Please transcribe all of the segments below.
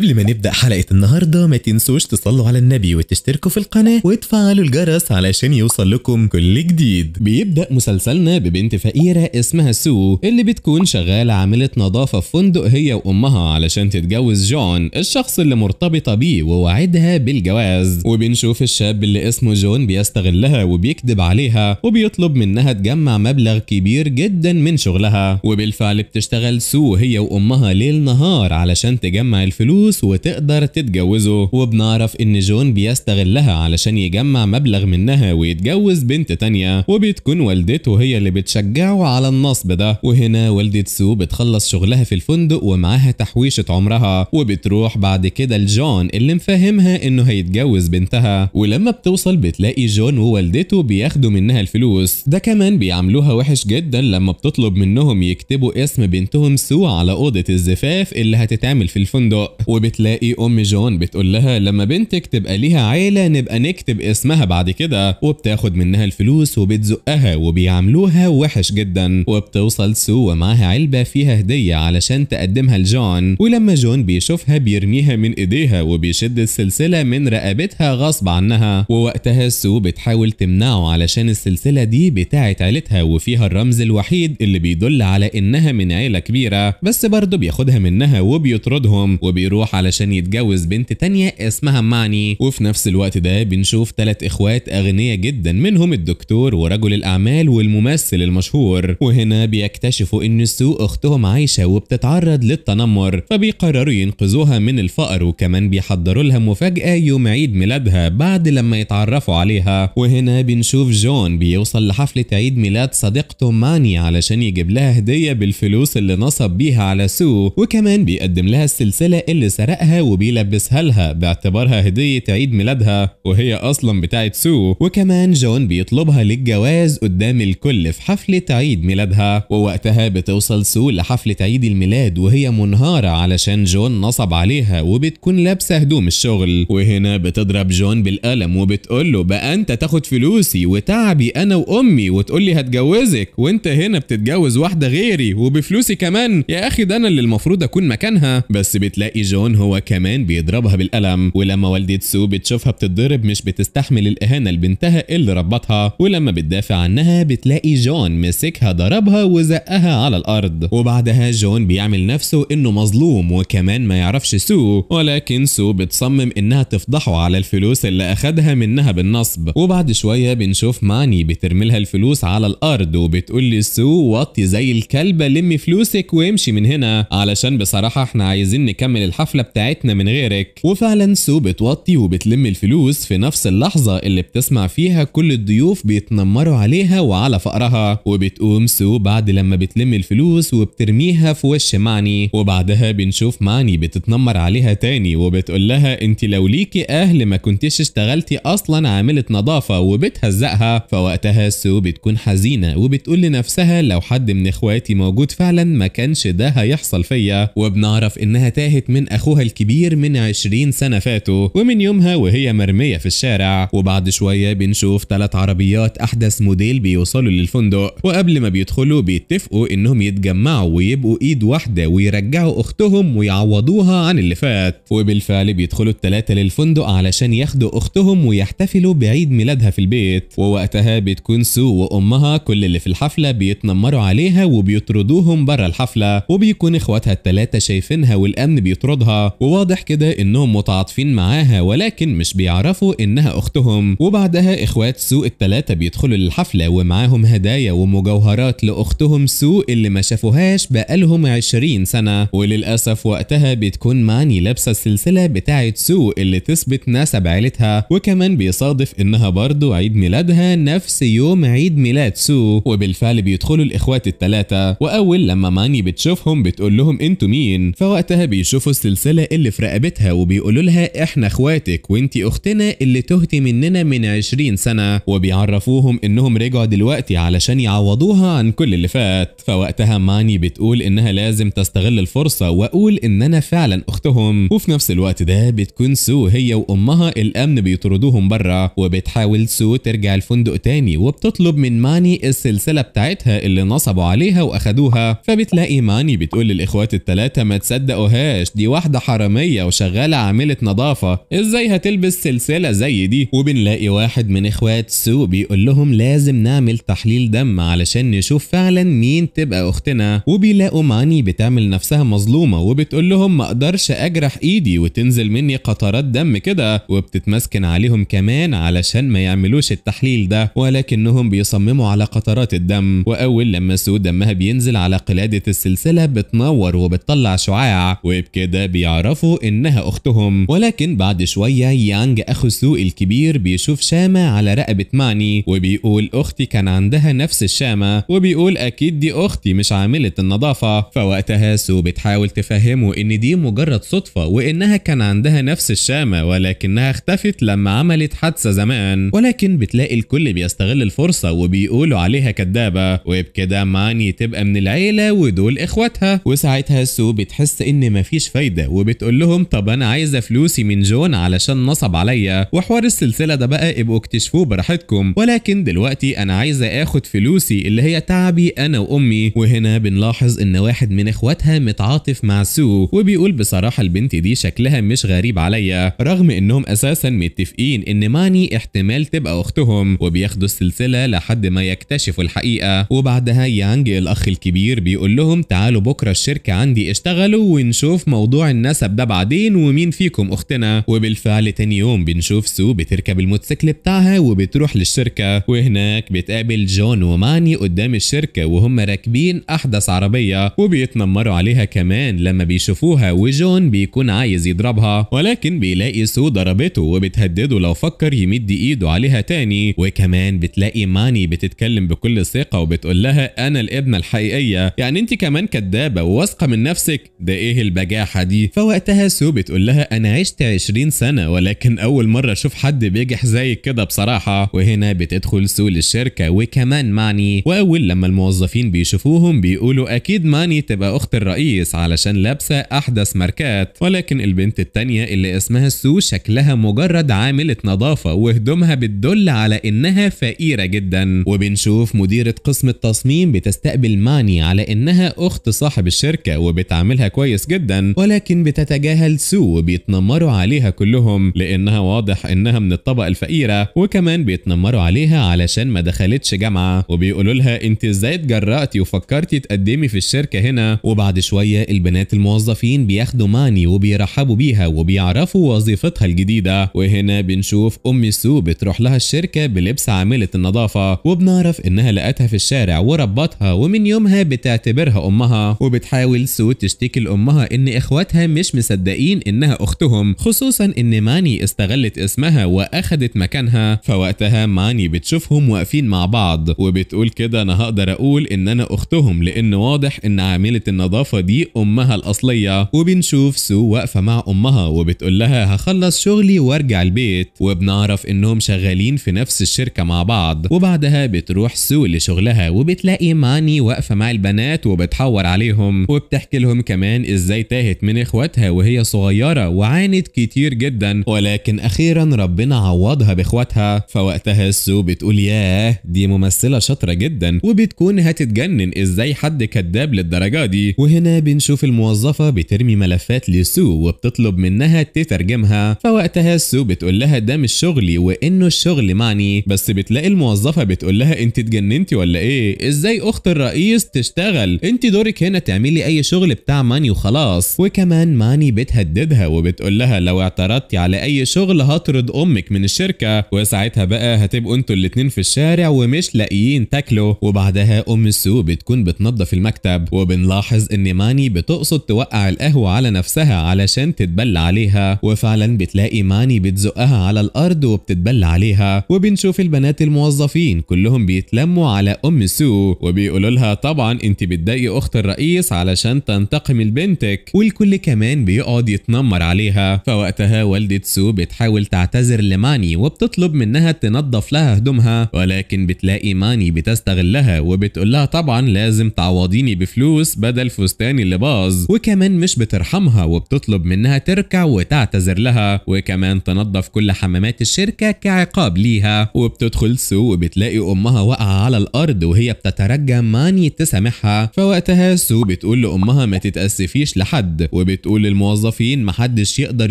قبل ما نبدأ حلقة النهاردة ما تنسوش تصلوا على النبي وتشتركوا في القناة وتفعلوا الجرس علشان يوصل لكم كل جديد بيبدأ مسلسلنا ببنت فقيرة اسمها سو اللي بتكون شغالة عاملة نظافة في فندق هي وأمها علشان تتجوز جون الشخص اللي مرتبطة بيه ووعدها بالجواز وبنشوف الشاب اللي اسمه جون بيستغلها وبيكذب عليها وبيطلب منها تجمع مبلغ كبير جدا من شغلها وبالفعل بتشتغل سو هي وأمها ليل نهار علشان تجمع الفلوس فلوس وتقدر تتجوزه وبنعرف ان جون بيستغلها علشان يجمع مبلغ منها ويتجوز بنت تانية وبتكون والدته هي اللي بتشجعه على النصب ده وهنا والدة سو بتخلص شغلها في الفندق ومعاها تحويشة عمرها وبتروح بعد كده لجون اللي مفهمها انه هيتجوز بنتها ولما بتوصل بتلاقي جون ووالدته بياخدوا منها الفلوس ده كمان بيعملوها وحش جدا لما بتطلب منهم يكتبوا اسم بنتهم سو على اوضة الزفاف اللي هتتعمل في الفندق وبتلاقي ام جون بتقول لها لما بنتك تبقى ليها عيله نبقى نكتب اسمها بعد كده وبتاخد منها الفلوس وبتزقها وبيعاملوها وحش جدا وبتوصل سو ومعاها علبه فيها هديه علشان تقدمها لجون ولما جون بيشوفها بيرميها من ايديها وبيشد السلسله من رقبتها غصب عنها ووقتها سو بتحاول تمنعه علشان السلسله دي بتاعت عيلتها وفيها الرمز الوحيد اللي بيدل على انها من عيله كبيره بس برضه بياخدها منها وبيطردهم وبيروح راح علشان يتجوز بنت تانية اسمها ماني وفي نفس الوقت ده بنشوف ثلاث اخوات اغنية جدا منهم الدكتور ورجل الاعمال والممثل المشهور وهنا بيكتشفوا ان سو اختهم عايشة وبتتعرض للتنمر فبيقرروا ينقذوها من الفقر وكمان بيحضروا لها مفاجأة يوم عيد ميلادها بعد لما يتعرفوا عليها وهنا بنشوف جون بيوصل لحفلة عيد ميلاد صديقته ماني علشان يجيب لها هدية بالفلوس اللي نصب بيها على سو وكمان بيقدم لها السلسلة اللي سرقها وبيلبسها لها باعتبارها هدية عيد ميلادها وهي أصلا بتاعت سو وكمان جون بيطلبها للجواز قدام الكل في حفلة عيد ميلادها ووقتها بتوصل سو لحفلة عيد الميلاد وهي منهارة علشان جون نصب عليها وبتكون لابسة هدوم الشغل وهنا بتضرب جون بالقلم وبتقول له بقى أنت تاخد فلوسي وتعبي أنا وأمي وتقول لي هتجوزك وأنت هنا بتتجوز واحدة غيري وبفلوسي كمان يا أخي ده أنا اللي المفروض أكون مكانها بس بتلاقي جون جون هو كمان بيضربها بالقلم ولما والدة سو بتشوفها بتتضرب مش بتستحمل الإهانة لبنتها اللي ربطها ولما بتدافع عنها بتلاقي جون مسكها ضربها وزقها على الأرض وبعدها جون بيعمل نفسه إنه مظلوم وكمان ما يعرفش سو ولكن سو بتصمم إنها تفضحه على الفلوس اللي أخدها منها بالنصب وبعد شوية بنشوف ماني بترملها الفلوس على الأرض وبتقول لسو وطي زي الكلبة لمي فلوسك وامشي من هنا علشان بصراحة احنا عايزين نكمل الحفلة الحفله بتاعتنا من غيرك وفعلا سو بتوطي وبتلم الفلوس في نفس اللحظة اللي بتسمع فيها كل الضيوف بيتنمروا عليها وعلى فقرها وبتقوم سو بعد لما بتلم الفلوس وبترميها في وش معني وبعدها بنشوف معني بتتنمر عليها تاني وبتقول لها انت لو ليكي اهل ما كنتيش اشتغلتي اصلا عاملة نظافة وبتهزقها فوقتها سو بتكون حزينة وبتقول لنفسها لو حد من اخواتي موجود فعلا ما كانش ده هيحصل فيا وبنعرف انها تاهت من أخوها الكبير من 20 سنة فاتوا ومن يومها وهي مرمية في الشارع وبعد شوية بنشوف ثلاث عربيات أحدث موديل بيوصلوا للفندق وقبل ما بيدخلوا بيتفقوا إنهم يتجمعوا ويبقوا إيد واحدة ويرجعوا أختهم ويعوضوها عن اللي فات وبالفعل بيدخلوا الثلاثة للفندق علشان ياخدوا أختهم ويحتفلوا بعيد ميلادها في البيت ووقتها بتكون سو وأمها كل اللي في الحفلة بيتنمروا عليها وبيطردوهم بره الحفلة وبيكون إخواتها الثلاثة شايفينها والأمن بيطردها وواضح كده إنهم متعاطفين معاها ولكن مش بيعرفوا إنها أختهم وبعدها إخوات سو الثلاثه بيدخلوا للحفلة ومعاهم هدايا ومجوهرات لأختهم سو اللي ما شافوهاش بقالهم 20 سنة وللأسف وقتها بتكون ماني لابسة السلسلة بتاعة سو اللي تثبت نسب عيلتها وكمان بيصادف إنها برضه عيد ميلادها نفس يوم عيد ميلاد سو وبالفعل بيدخلوا الإخوات الثلاثه وأول لما ماني بتشوفهم بتقول لهم أنتوا مين فوقتها بيشوفوا السلسلة السلسلة اللي في رقبتها وبيقولوا لها احنا اخواتك وانتي اختنا اللي تهتي مننا من 20 سنة وبيعرفوهم انهم رجعوا دلوقتي علشان يعوضوها عن كل اللي فات فوقتها ماني بتقول انها لازم تستغل الفرصة واقول ان انا فعلا اختهم وفي نفس الوقت ده بتكون سو هي وامها الامن بيطردوهم بره وبتحاول سو ترجع الفندق تاني وبتطلب من ماني السلسلة بتاعتها اللي نصبوا عليها واخدوها فبتلاقي ماني بتقول للاخوات التلاتة ما تصدقوهاش دي واحدة واحدة حرامية وشغالة عاملة نظافة ازاي هتلبس سلسلة زي دي وبنلاقي واحد من اخوات سو بيقول لهم لازم نعمل تحليل دم علشان نشوف فعلا مين تبقى اختنا وبيلاقوا ماني بتعمل نفسها مظلومة وبتقول لهم ما اقدرش اجرح ايدي وتنزل مني قطرات دم كده وبتتمسكن عليهم كمان علشان ما يعملوش التحليل ده ولكنهم بيصمموا على قطرات الدم واول لما سو دمها بينزل على قلادة السلسلة بتنور وبتطلع شعاع وبكده بي بيعرفوا إنها أختهم ولكن بعد شوية يانج أخو سو الكبير بيشوف شامة على رقبة معني وبيقول أختي كان عندها نفس الشامة وبيقول أكيد دي أختي مش عاملة النظافة فوقتها سو بتحاول تفهمه إن دي مجرد صدفة وإنها كان عندها نفس الشامة ولكنها اختفت لما عملت حادثة زمان ولكن بتلاقي الكل بيستغل الفرصة وبيقولوا عليها كدابة وبكده معني تبقى من العيلة ودول إخواتها وساعتها سو بتحس إن مفيش فايدة وبتقول لهم طب انا عايزه فلوسي من جون علشان نصب عليا وحوار السلسله ده بقى ابقوا اكتشفوه براحتكم ولكن دلوقتي انا عايزه اخد فلوسي اللي هي تعبي انا وامي وهنا بنلاحظ ان واحد من اخواتها متعاطف مع سو وبيقول بصراحه البنت دي شكلها مش غريب عليا رغم انهم اساسا متفقين ان ماني احتمال تبقى اختهم وبياخدوا السلسله لحد ما يكتشفوا الحقيقه وبعدها يانج الاخ الكبير بيقول لهم تعالوا بكره الشركه عندي اشتغلوا ونشوف موضوع النسب ده بعدين ومين فيكم اختنا وبالفعل تاني يوم بنشوف سو بتركب الموتوسيكل بتاعها وبتروح للشركه وهناك بتقابل جون وماني قدام الشركه وهم راكبين احدث عربيه وبيتنمروا عليها كمان لما بيشوفوها وجون بيكون عايز يضربها ولكن بيلاقي سو ضربته وبتهدده لو فكر يمد ايده عليها تاني وكمان بتلاقي ماني بتتكلم بكل ثقه وبتقول لها انا الابنه الحقيقيه يعني انت كمان كدابه وواثقه من نفسك ده ايه البجاحه دي فوقتها سو بتقول لها انا عشت 20 سنه ولكن اول مره اشوف حد بيجح زيك كده بصراحه وهنا بتدخل سو للشركه وكمان ماني واول لما الموظفين بيشوفوهم بيقولوا اكيد ماني تبقى اخت الرئيس علشان لابسه احدث ماركات ولكن البنت التانيه اللي اسمها سو شكلها مجرد عامله نظافه وهدومها بتدل على انها فقيره جدا وبنشوف مديره قسم التصميم بتستقبل ماني على انها اخت صاحب الشركه وبتعاملها كويس جدا ولكن لكن بتتجاهل سو وبيتنمروا عليها كلهم لانها واضح انها من الطبقه الفقيره وكمان بيتنمروا عليها علشان ما دخلتش جامعه وبيقولوا لها انت ازاي اتجرأتي وفكرتي تقدمي في الشركه هنا وبعد شويه البنات الموظفين بياخدوا ماني وبيرحبوا بيها وبيعرفوا وظيفتها الجديده وهنا بنشوف ام سو بتروح لها الشركه بلبس عامله النظافه وبنعرف انها لقتها في الشارع وربطها ومن يومها بتعتبرها امها وبتحاول سو تشتكي لامها ان اخواتها مش مصدقين انها اختهم خصوصا ان ماني استغلت اسمها واخدت مكانها فوقتها ماني بتشوفهم واقفين مع بعض وبتقول كده انا هقدر اقول ان انا اختهم لان واضح ان عاملة النظافة دي امها الاصلية وبنشوف سو واقفة مع امها وبتقول لها هخلص شغلي وارجع البيت وبنعرف انهم شغالين في نفس الشركة مع بعض وبعدها بتروح سو لشغلها وبتلاقي ماني واقفة مع البنات وبتحور عليهم وبتحكي لهم كمان ازاي تاهت من اخواتها وهي صغيرة وعانت كتير جدا ولكن اخيرا ربنا عوضها باخواتها فوقتها سو بتقول ياه دي ممثلة شاطرة جدا وبتكون هتتجنن ازاي حد كذاب للدرجة دي وهنا بنشوف الموظفة بترمي ملفات لسو وبتطلب منها تترجمها فوقتها سو بتقول لها ده مش شغلي وانه الشغل معني بس بتلاقي الموظفة بتقول لها انت اتجننتي ولا ايه ازاي اخت الرئيس تشتغل انت دورك هنا تعملي اي شغل بتاع ماني وخلاص وكمان كمان ماني بتهددها وبتقول لها لو اعترضتي على أي شغل هطرد أمك من الشركة وساعتها بقى هتبقوا انتوا الاثنين في الشارع ومش لاقيين تاكلوا وبعدها أم سو بتكون بتنظف المكتب وبنلاحظ إن ماني بتقصد توقع القهوة على نفسها علشان تتبل عليها وفعلا بتلاقي ماني بتزقها على الأرض وبتتبل عليها وبنشوف البنات الموظفين كلهم بيتلموا على أم سو وبيقولوا لها طبعا انت بتضايقي أخت الرئيس علشان تنتقم لبنتك والكل كان كمان بيقعد يتنمر عليها فوقتها والدة سو بتحاول تعتذر لماني وبتطلب منها تنظف لها هدومها ولكن بتلاقي ماني بتستغلها وبتقول لها طبعا لازم تعوضيني بفلوس بدل فستاني اللي باظ وكمان مش بترحمها وبتطلب منها تركع وتعتذر لها وكمان تنظف كل حمامات الشركة كعقاب ليها وبتدخل سو وبتلاقي أمها واقعة على الأرض وهي بتترجى ماني تسامحها فوقتها سو بتقول لأمها ما تتأسفيش لحد وبت بتقول للموظفين محدش يقدر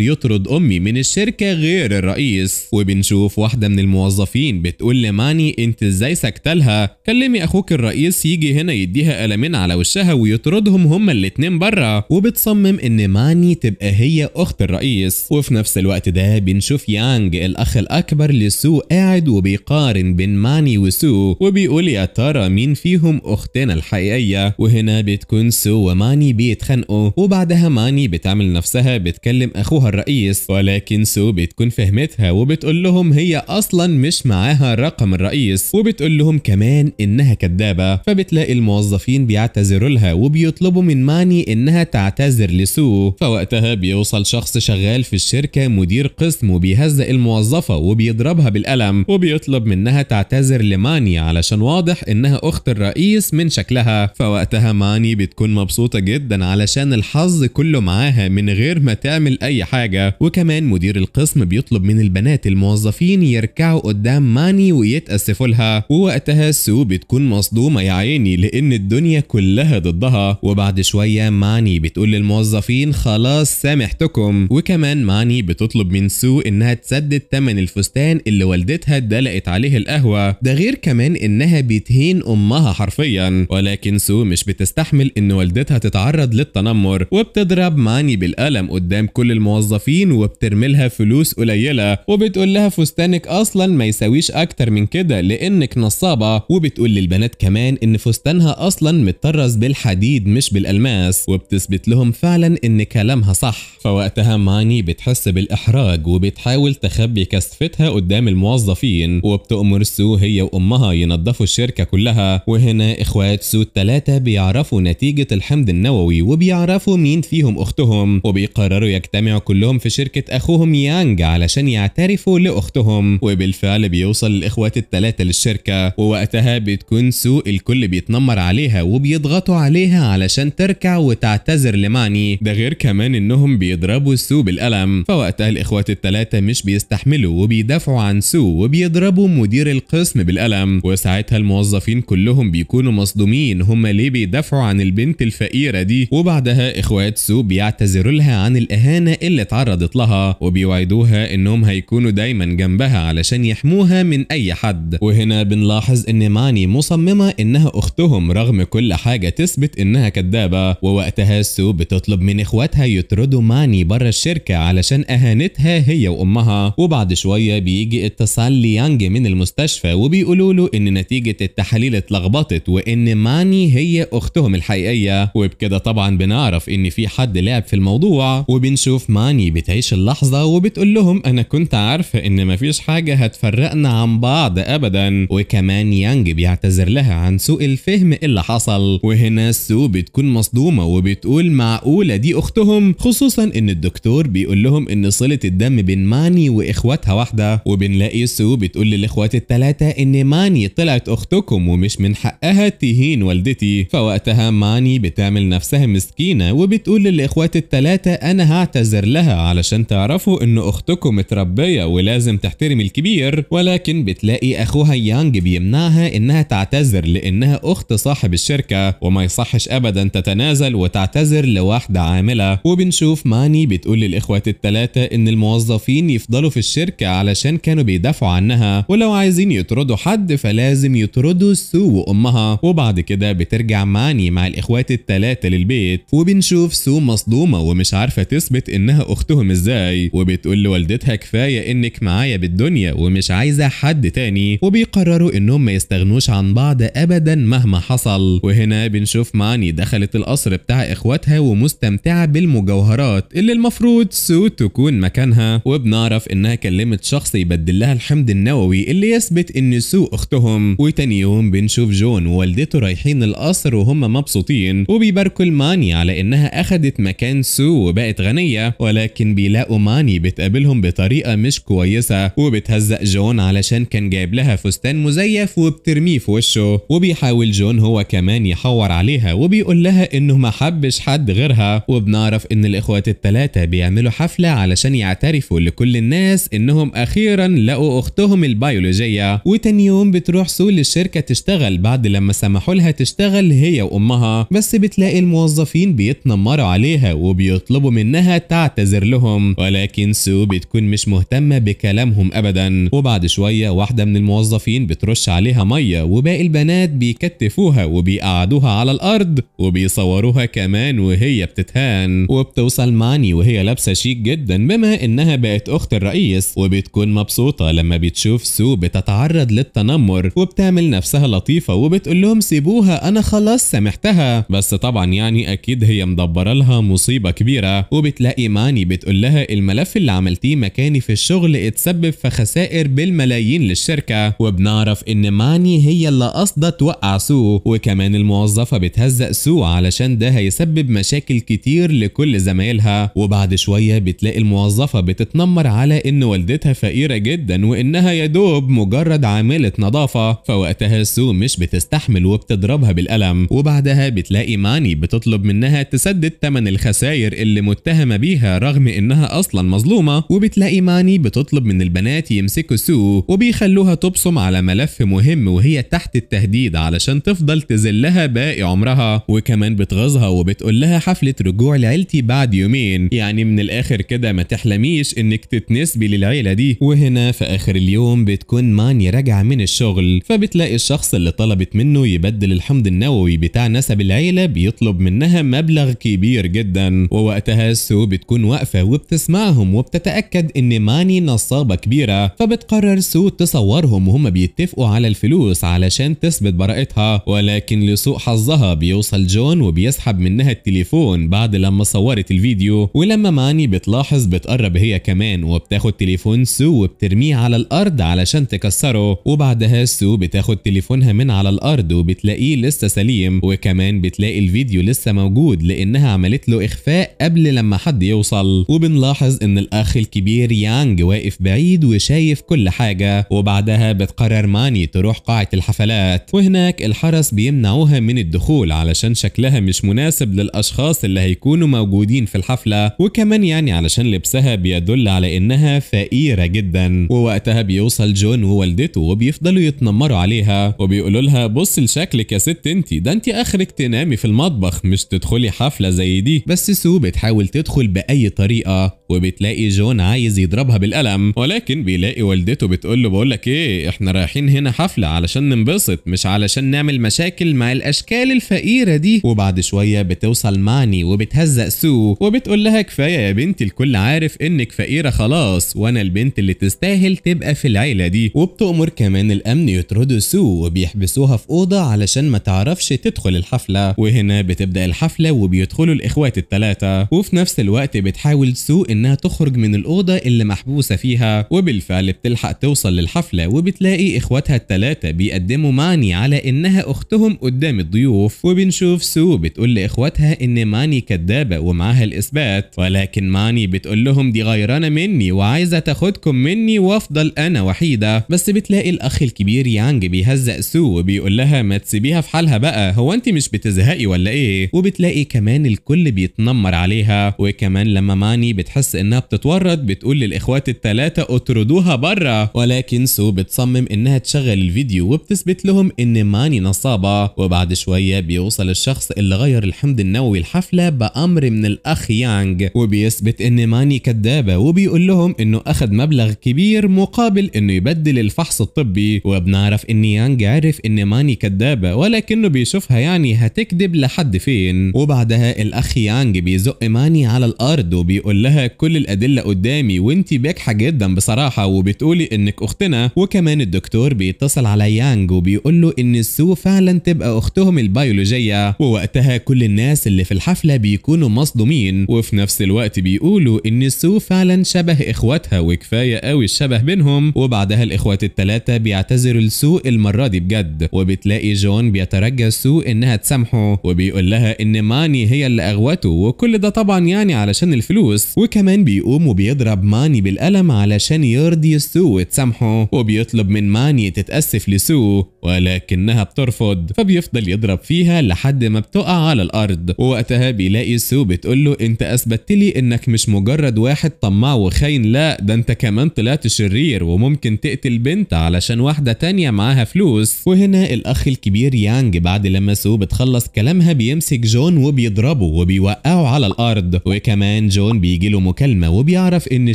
يطرد أمي من الشركة غير الرئيس وبنشوف واحدة من الموظفين بتقول لماني أنت إزاي سكتلها كلمي أخوك الرئيس يجي هنا يديها قلمين على وشها ويطردهم هما الاتنين بره وبتصمم إن ماني تبقى هي أخت الرئيس وفي نفس الوقت ده بنشوف يانج الأخ الأكبر لسو قاعد وبيقارن بين ماني وسو وبيقول يا ترى مين فيهم أختنا الحقيقية وهنا بتكون سو وماني بيتخانقوا وبعدها ماني تاني بتعمل نفسها بتكلم أخوها الرئيس ولكن سو بتكون فهمتها وبتقول لهم هي أصلا مش معاها رقم الرئيس وبتقول لهم كمان إنها كدابة فبتلاقي الموظفين بيعتذروا لها وبيطلبوا من ماني إنها تعتذر لسو فوقتها بيوصل شخص شغال في الشركة مدير قسم وبيهزق الموظفة وبيضربها بالقلم وبيطلب منها تعتذر لماني علشان واضح إنها أخت الرئيس من شكلها فوقتها ماني بتكون مبسوطة جدا علشان الحظ كله معاها من غير ما تعمل أي حاجة وكمان مدير القسم بيطلب من البنات الموظفين يركعوا قدام ماني ويتأسفوا لها ووقتها سو بتكون مصدومة يا عيني لأن الدنيا كلها ضدها وبعد شوية ماني بتقول للموظفين خلاص سامحتكم وكمان ماني بتطلب من سو إنها تسدد تمن الفستان اللي والدتها اتدلقت عليه القهوة ده غير كمان إنها بتهين أمها حرفيا ولكن سو مش بتستحمل إن والدتها تتعرض للتنمر وبتضرب الشاب ماني بالألم قدام كل الموظفين وبترملها فلوس قليلة وبتقول لها فستانك أصلا ما يساويش أكتر من كده لأنك نصابة وبتقول للبنات كمان إن فستانها أصلا متطرز بالحديد مش بالألماس وبتثبت لهم فعلا إن كلامها صح فوقتها ماني بتحس بالإحراج وبتحاول تخبي كسفتها قدام الموظفين وبتأمر سو هي وأمها ينظفوا الشركة كلها وهنا إخوات سو الثلاثة بيعرفوا نتيجة الحمض النووي وبيعرفوا مين فيهم أختهم وبيقرروا يجتمعوا كلهم في شركة أخوهم يانج علشان يعترفوا لأختهم وبالفعل بيوصل الإخوات التلاتة للشركة ووقتها بتكون سوء الكل بيتنمر عليها وبيضغطوا عليها علشان تركع وتعتذر لماني ده غير كمان إنهم بيضربوا سو بالقلم فوقتها الإخوات التلاتة مش بيستحملوا وبيدافعوا عن سو وبيضربوا مدير القسم بالقلم وساعتها الموظفين كلهم بيكونوا مصدومين هما ليه بيدافعوا عن البنت الفقيرة دي وبعدها إخوات سو بيعتذروا لها عن الإهانة اللي اتعرضت لها وبيوعدوها إنهم هيكونوا دايما جنبها علشان يحموها من أي حد وهنا بنلاحظ إن ماني مصممة إنها أختهم رغم كل حاجة تثبت إنها كدابة ووقتها سو بتطلب من إخواتها يطردوا ماني بره الشركة علشان أهانتها هي وأمها وبعد شوية بيجي اتصال ليانج من المستشفى وبيقولوا له إن نتيجة التحاليل اتلخبطت وإن ماني هي أختهم الحقيقية وبكده طبعا بنعرف إن في حد لعب في الموضوع وبنشوف ماني بتعيش اللحظة وبتقول لهم أنا كنت عارفة إن مفيش حاجة هتفرقنا عن بعض أبدا وكمان يانج بيعتذر لها عن سوء الفهم اللي حصل وهنا سو بتكون مصدومة وبتقول معقولة دي أختهم خصوصا إن الدكتور بيقول لهم إن صلة الدم بين ماني وإخواتها واحدة وبنلاقي سو بتقول للإخوات التلاتة إن ماني طلعت أختكم ومش من حقها تهين والدتي فوقتها ماني بتعمل نفسها مسكينة وبتقول للإخوات اخواتي التلاتة انا هعتذر لها علشان تعرفوا ان اختكم متربية ولازم تحترم الكبير ولكن بتلاقي اخوها يانج بيمنعها انها تعتذر لانها اخت صاحب الشركة وما يصحش ابدا تتنازل وتعتذر لواحدة عاملة وبنشوف ماني بتقول للاخوات التلاتة ان الموظفين يفضلوا في الشركة علشان كانوا بيدافعوا عنها ولو عايزين يطردوا حد فلازم يطردوا سو وامها وبعد كده بترجع ماني مع الاخوات التلاتة للبيت وبنشوف سو مصدومة ومش عارفة تثبت إنها أختهم إزاي وبتقول لوالدتها كفاية إنك معايا بالدنيا ومش عايزة حد تاني وبيقرروا إنهم ما يستغنوش عن بعض أبدا مهما حصل وهنا بنشوف ماني دخلت القصر بتاع إخواتها ومستمتعة بالمجوهرات اللي المفروض سو تكون مكانها وبنعرف إنها كلمت شخص يبدل لها الحمض النووي اللي يثبت إن سو أختهم وتاني يوم بنشوف جون ووالدته رايحين القصر وهم مبسوطين وبيباركوا الماني على إنها أخدت مكان سو وبقت غنية ولكن بيلاقوا ماني بتقابلهم بطريقة مش كويسة وبتهزق جون علشان كان جايب لها فستان مزيف وبترميه في وشه وبيحاول جون هو كمان يحور عليها وبيقول لها انه ما حبش حد غيرها وبنعرف ان الاخوات التلاتة بيعملوا حفلة علشان يعترفوا لكل الناس انهم اخيرا لقوا اختهم البيولوجية وتاني يوم بتروح سو للشركة تشتغل بعد لما سمحوا لها تشتغل هي وامها بس بتلاقي الموظفين بيتنمروا عليها عليها وبيطلبوا منها تعتذر لهم ولكن سو بتكون مش مهتمة بكلامهم أبدا وبعد شوية واحدة من الموظفين بترش عليها مية وباقي البنات بيكتفوها وبيقعدوها على الأرض وبيصوروها كمان وهي بتتهان وبتوصل ماني وهي لابسة شيك جدا بما إنها بقت أخت الرئيس وبتكون مبسوطة لما بتشوف سو بتتعرض للتنمر وبتعمل نفسها لطيفة وبتقول لهم سيبوها أنا خلاص سامحتها بس طبعا يعني أكيد هي مدبرة لها مصيبة كبيرة وبتلاقي ماني بتقول لها الملف اللي عملتيه مكاني في الشغل اتسبب في خسائر بالملايين للشركة وبنعرف ان ماني هي اللي قصدها توقع سو وكمان الموظفة بتهزق سو علشان ده هيسبب مشاكل كتير لكل زمايلها وبعد شوية بتلاقي الموظفة بتتنمر على ان والدتها فقيرة جدا وانها يا دوب مجرد عاملة نظافة فوقتها سو مش بتستحمل وبتضربها بالقلم وبعدها بتلاقي ماني بتطلب منها تسدد تمن الخسائر اللي متهمة بيها رغم انها اصلا مظلومة وبتلاقي ماني بتطلب من البنات يمسكوا سو وبيخلوها تبصم على ملف مهم وهي تحت التهديد علشان تفضل تذلها باقي عمرها وكمان بتغيظها وبتقول لها حفلة رجوع لعيلتي بعد يومين يعني من الاخر كده ما تحلميش انك تتنسبي للعيلة دي وهنا في اخر اليوم بتكون ماني راجعة من الشغل فبتلاقي الشخص اللي طلبت منه يبدل الحمض النووي بتاع نسب العيلة بيطلب منها مبلغ كبير جدا جدا ووقتها سو بتكون واقفة وبتسمعهم وبتتأكد ان ماني نصابة كبيرة فبتقرر سو تصورهم وهم بيتفقوا على الفلوس علشان تثبت براءتها ولكن لسوء حظها بيوصل جون وبيسحب منها التليفون بعد لما صورت الفيديو ولما ماني بتلاحظ بتقرب هي كمان وبتاخد تليفون سو وبترميه على الارض علشان تكسره وبعدها سو بتاخد تليفونها من على الارض وبتلاقيه لسه سليم وكمان بتلاقي الفيديو لسه موجود لانها عملت له إخفاء قبل لما حد يوصل وبنلاحظ إن الأخ الكبير يانج واقف بعيد وشايف كل حاجة وبعدها بتقرر ماني تروح قاعة الحفلات وهناك الحرس بيمنعوها من الدخول علشان شكلها مش مناسب للأشخاص اللي هيكونوا موجودين في الحفلة وكمان يعني علشان لبسها بيدل على إنها فقيرة جدا ووقتها بيوصل جون ووالدته وبيفضلوا يتنمروا عليها وبيقولوا لها بص لشكلك يا ست انتي ده انتي اخرك تنامي في المطبخ مش تدخلي حفلة زي دي بس سو بتحاول تدخل بأي طريقة وبتلاقي جون عايز يضربها بالقلم ولكن بيلاقي والدته بتقول له بقول لك ايه احنا رايحين هنا حفله علشان ننبسط مش علشان نعمل مشاكل مع الاشكال الفقيره دي وبعد شويه بتوصل ماني وبتهزق سو وبتقول لها كفايه يا بنتي الكل عارف انك فقيره خلاص وانا البنت اللي تستاهل تبقى في العيله دي وبتامر كمان الامن يطردوا سو وبيحبسوها في اوضه علشان ما تعرفش تدخل الحفله وهنا بتبدا الحفله وبيدخلوا الاخوات الثلاثه وفي نفس الوقت بتحاول سو انها تخرج من الاوضه اللي محبوسه فيها وبالفعل بتلحق توصل للحفله وبتلاقي اخواتها الثلاثه بيقدموا ماني على انها اختهم قدام الضيوف وبنشوف سو بتقول لاخواتها ان ماني كدابه ومعاها الاثبات ولكن ماني بتقول لهم دي غيرانه مني وعايزه تاخدكم مني وافضل انا وحيده بس بتلاقي الاخ الكبير يانج بيهزق سو وبيقول لها ما تسيبيها في حالها بقى هو انت مش بتزهقي ولا ايه وبتلاقي كمان الكل بيتنمر عليها وكمان لما ماني بتحس بس انها بتتورط بتقول للاخوات الثلاثه اطردوها بره ولكن سو بتصمم انها تشغل الفيديو وبتثبت لهم ان ماني نصابة وبعد شوية بيوصل الشخص اللي غير الحمض النووي الحفلة بامر من الاخ يانج وبيثبت ان ماني كدابة وبيقول لهم انه اخذ مبلغ كبير مقابل انه يبدل الفحص الطبي وبنعرف ان يانج عرف ان ماني كدابة ولكنه بيشوفها يعني هتكذب لحد فين وبعدها الاخ يانج بيزق ماني على الارض وبيقول لها كل الادله قدامي وانت باكحه جدا بصراحه وبتقولي انك اختنا وكمان الدكتور بيتصل على يانج وبيقول له ان سو فعلا تبقى اختهم البيولوجيه ووقتها كل الناس اللي في الحفله بيكونوا مصدومين وفي نفس الوقت بيقولوا ان سو فعلا شبه اخواتها وكفايه قوي الشبه بينهم وبعدها الاخوات الثلاثه بيعتذروا لسو المره دي بجد وبتلاقي جون بيترجى سو انها تسامحه وبيقول لها ان ماني هي اللي اغوته وكل ده طبعا يعني علشان الفلوس وكان كمان بيقوم وبيضرب ماني بالقلم علشان يرضي سو وتسامحه وبيطلب من ماني تتأسف لسو ولكنها بترفض فبيفضل يضرب فيها لحد ما بتقع على الأرض ووقتها بيلاقي سو بتقول له أنت أثبتت لي إنك مش مجرد واحد طماع وخاين لا ده أنت كمان طلعت شرير وممكن تقتل بنت علشان واحدة تانية معاها فلوس وهنا الأخ الكبير يانج بعد لما سو بتخلص كلامها بيمسك جون وبيضربه وبيوقعه على الأرض وكمان جون بيجي له المكالمة وبيعرف ان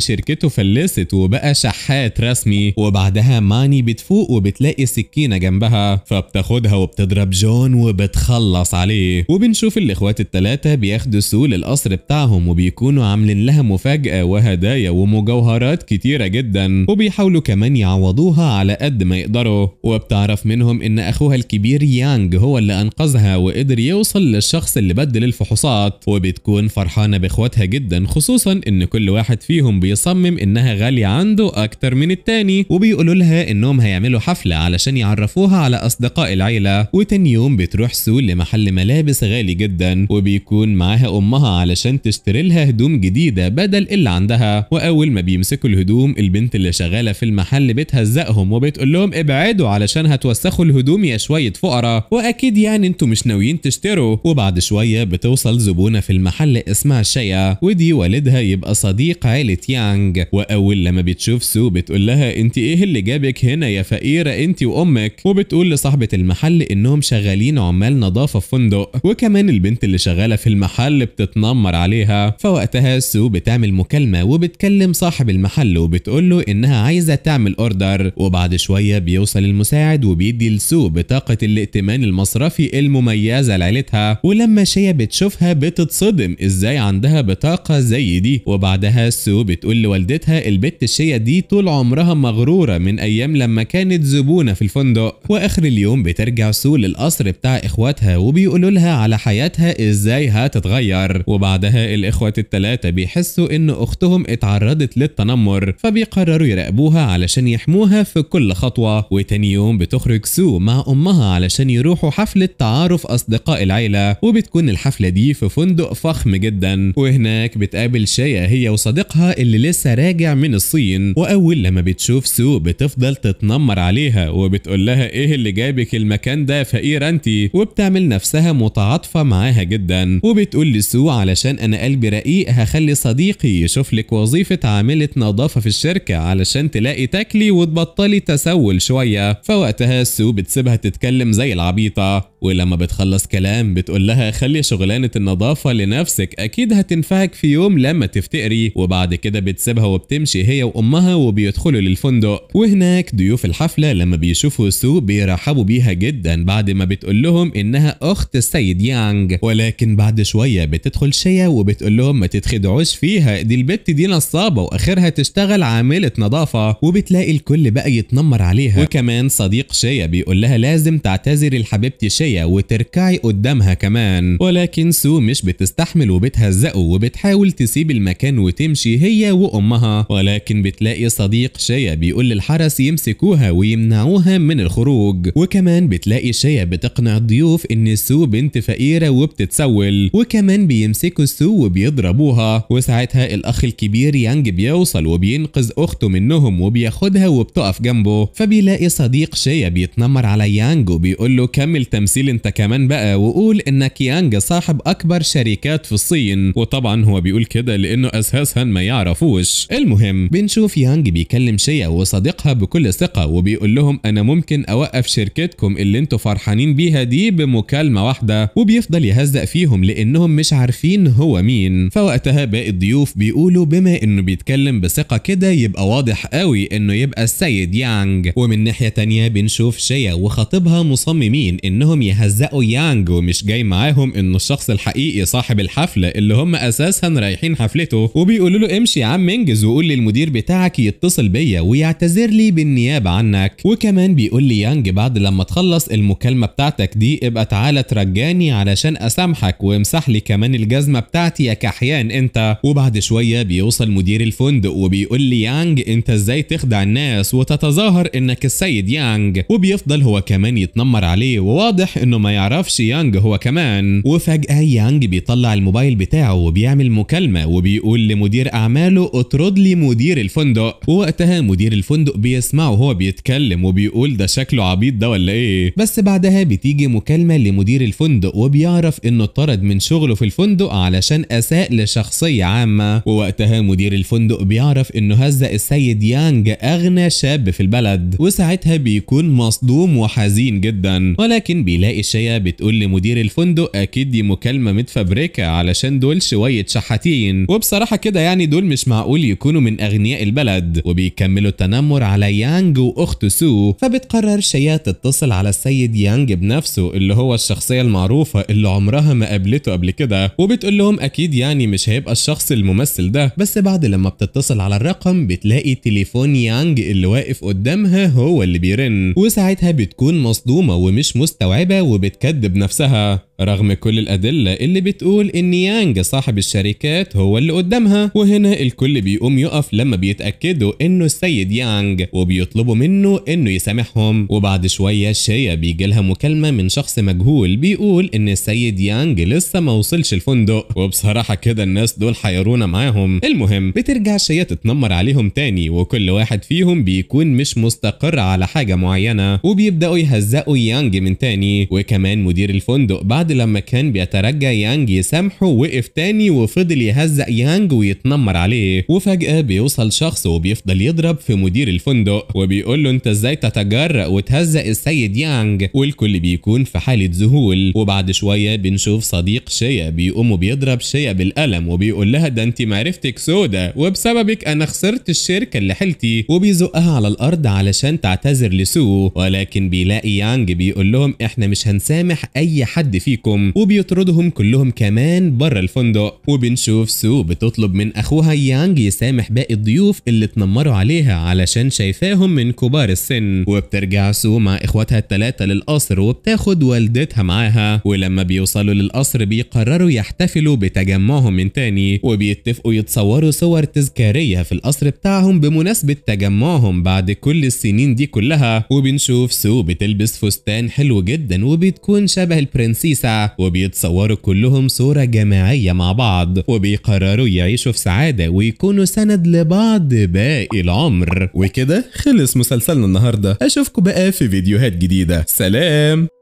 شركته فلست وبقى شحات رسمي وبعدها ماني بتفوق وبتلاقي سكينة جنبها فبتاخدها وبتضرب جون وبتخلص عليه وبنشوف الاخوات التلاتة بياخدوا سول القصر بتاعهم وبيكونوا عاملين لها مفاجأة وهدايا ومجوهرات كتيرة جدا وبيحاولوا كمان يعوضوها على قد ما يقدروا وبتعرف منهم ان اخوها الكبير يانج هو اللي انقذها وقدر يوصل للشخص اللي بدل الفحوصات وبتكون فرحانة باخواتها جدا خصوصا ان كل واحد فيهم بيصمم انها غالية عنده اكتر من التاني وبيقولوا لها انهم هيعملوا حفلة علشان يعرفوها على اصدقاء العيلة وتاني يوم بتروح سول لمحل ملابس غالي جدا وبيكون معاها امها علشان تشتري لها هدوم جديدة بدل اللي عندها واول ما بيمسكوا الهدوم البنت اللي شغالة في المحل بتهزقهم وبتقول لهم ابعدوا علشان هتوسخوا الهدوم يا شوية فقراء واكيد يعني انتم مش ناويين تشتروا وبعد شوية بتوصل زبونة في المحل اسمها شيا ودي والدها يبقى صديق عيلة يانج وأول لما بتشوف سو بتقول لها أنت إيه اللي جابك هنا يا فقيرة أنت وأمك وبتقول لصاحبة المحل إنهم شغالين عمال نظافة في فندق وكمان البنت اللي شغالة في المحل بتتنمر عليها فوقتها سو بتعمل مكالمة وبتكلم صاحب المحل وبتقول له إنها عايزة تعمل أوردر وبعد شوية بيوصل المساعد وبيدي لسو بطاقة الائتمان المصرفي المميزة لعيلتها ولما شيا بتشوفها بتتصدم إزاي عندها بطاقة زي دي وبعدها سو بتقول لوالدتها البت الشيا دي طول عمرها مغرورة من أيام لما كانت زبونة في الفندق وآخر اليوم بترجع سو للقصر بتاع إخواتها وبيقولوا لها على حياتها إزاي هتتغير وبعدها الإخوات التلاتة بيحسوا إن أختهم اتعرضت للتنمر فبيقرروا يراقبوها علشان يحموها في كل خطوة وتاني يوم بتخرج سو مع أمها علشان يروحوا حفلة تعارف أصدقاء العيلة وبتكون الحفلة دي في فندق فخم جدا وهناك بتقابل شيا الحقيقة هي وصديقها اللي لسه راجع من الصين وأول لما بتشوف سو بتفضل تتنمر عليها وبتقول لها إيه اللي جابك المكان ده فقير أنتي وبتعمل نفسها متعاطفة معاها جدا وبتقول لسو علشان أنا قلبي رقيق هخلي صديقي يشوف لك وظيفة عاملة نظافة في الشركة علشان تلاقي تاكلي وتبطلي تسول شوية فوقتها سو بتسيبها تتكلم زي العبيطة ولما بتخلص كلام بتقول لها خلي شغلانة النظافة لنفسك أكيد هتنفعك في يوم لما تفهم وبتفتقري وبعد كده بتسيبها وبتمشي هي وامها وبيدخلوا للفندق وهناك ضيوف الحفله لما بيشوفوا سو بيرحبوا بيها جدا بعد ما بتقول لهم انها اخت السيد يانج ولكن بعد شويه بتدخل شيا وبتقول لهم ما تتخدعوش فيها دي البت دي نصابه واخرها تشتغل عامله نظافه وبتلاقي الكل بقى يتنمر عليها وكمان صديق شيا بيقول لها لازم تعتذري لحبيبتي شيا وتركعي قدامها كمان ولكن سو مش بتستحمل وبتهزقه وبتحاول تسيب المكان المكان وتمشي هي وأمها ولكن بتلاقي صديق شيا بيقول للحرس يمسكوها ويمنعوها من الخروج وكمان بتلاقي شيا بتقنع الضيوف إن سو بنت فقيرة وبتتسول وكمان بيمسكوا سو وبيضربوها وساعتها الأخ الكبير يانج بيوصل وبينقذ أخته منهم وبياخدها وبتقف جنبه فبيلاقي صديق شيا بيتنمر على يانج وبيقول له كمل تمثيل انت كمان بقى وقول انك يانج صاحب اكبر شركات في الصين وطبعا هو بيقول كده لانه اساسا ما يعرفوش المهم بنشوف يانج بيكلم شيا وصديقها بكل ثقه وبيقول لهم انا ممكن اوقف شركتكم اللي انتوا فرحانين بيها دي بمكالمه واحده وبيفضل يهزق فيهم لانهم مش عارفين هو مين فوقتها باقي الضيوف بيقولوا بما انه بيتكلم بثقه كده يبقى واضح قوي انه يبقى السيد يانج ومن ناحيه تانية بنشوف شيا وخطيبها مصممين انهم يهزقوا يانج ومش جاي معاهم انه الشخص الحقيقي صاحب الحفله اللي هم اساسا رايحين حفلتها بيته وبيقولوا له امشي يا عم انجز وقول للمدير بتاعك يتصل بيا ويعتذر لي بالنيابه عنك وكمان بيقول لي يانج بعد لما تخلص المكالمه بتاعتك دي ابقى تعالى ترجاني علشان اسامحك وامسح لي كمان الجزمه بتاعتي يا كحيان انت وبعد شويه بيوصل مدير الفندق وبيقول لي يانج انت ازاي تخدع الناس وتتظاهر انك السيد يانج وبيفضل هو كمان يتنمر عليه وواضح انه ما يعرفش يانج هو كمان وفجاه يانج بيطلع الموبايل بتاعه وبيعمل مكالمه وبي بيقول لمدير أعماله اطرد لي مدير الفندق ووقتها مدير الفندق بيسمعه وهو بيتكلم وبيقول ده شكله عبيط ده ولا إيه بس بعدها بتيجي مكالمة لمدير الفندق وبيعرف إنه اتطرد من شغله في الفندق علشان أساء لشخصية عامة ووقتها مدير الفندق بيعرف إنه هزق السيد يانج أغنى شاب في البلد وساعتها بيكون مصدوم وحزين جدا ولكن بيلاقي شيا بتقول لمدير الفندق أكيد دي مكالمة متفبركة علشان دول شوية شحاتين وبصراحة كده يعني دول مش معقول يكونوا من أغنياء البلد وبيكملوا التنمر على يانج وأخته سو فبتقرر شيا تتصل على السيد يانج بنفسه اللي هو الشخصية المعروفة اللي عمرها ما قابلته قبل كده وبتقول لهم أكيد يعني مش هيبقى الشخص الممثل ده بس بعد لما بتتصل على الرقم بتلاقي تليفون يانج اللي واقف قدامها هو اللي بيرن وساعتها بتكون مصدومة ومش مستوعبة وبتكذب نفسها رغم كل الأدلة اللي بتقول إن يانج صاحب الشركات هو اللي قدامها وهنا الكل بيقوم يقف لما بيتأكدوا إنه السيد يانج وبيطلبوا منه إنه يسامحهم وبعد شوية شيا بيجيلها مكالمة من شخص مجهول بيقول إن السيد يانج لسه ما وصلش الفندق وبصراحة كده الناس دول حيرونا معاهم المهم بترجع شيا تتنمر عليهم تاني وكل واحد فيهم بيكون مش مستقر على حاجة معينة وبيبدأوا يهزقوا يانج من تاني وكمان مدير الفندق بعد بعد لما كان بيترجى يانج يسامحه وقف تاني وفضل يهزق يانج ويتنمر عليه وفجأة بيوصل شخص وبيفضل يضرب في مدير الفندق وبيقول له انت ازاي تتجرأ وتهزق السيد يانج والكل بيكون في حالة ذهول وبعد شوية بنشوف صديق شيا بيقوم وبيضرب شيا بالقلم وبيقول لها ده انت معرفتك سودا وبسببك انا خسرت الشركة اللي حلتي وبيزقها على الارض علشان تعتذر لسو ولكن بيلاقي يانج بيقول لهم احنا مش هنسامح اي حد فيكم فيكم وبيطردهم كلهم كمان بره الفندق وبنشوف سو بتطلب من اخوها يانج يسامح باقي الضيوف اللي اتنمروا عليها علشان شايفاهم من كبار السن وبترجع سو مع اخواتها الثلاثه للقصر وبتاخد والدتها معاها ولما بيوصلوا للقصر بيقرروا يحتفلوا بتجمعهم من تاني وبيتفقوا يتصوروا صور تذكارية في القصر بتاعهم بمناسبة تجمعهم بعد كل السنين دي كلها وبنشوف سو بتلبس فستان حلو جدا وبتكون شبه البرنسيسة وبيتصوروا كلهم صورة جماعية مع بعض وبيقرروا يعيشوا في سعادة ويكونوا سند لبعض باقي العمر وكده خلص مسلسلنا النهاردة أشوفكم بقى في فيديوهات جديدة سلام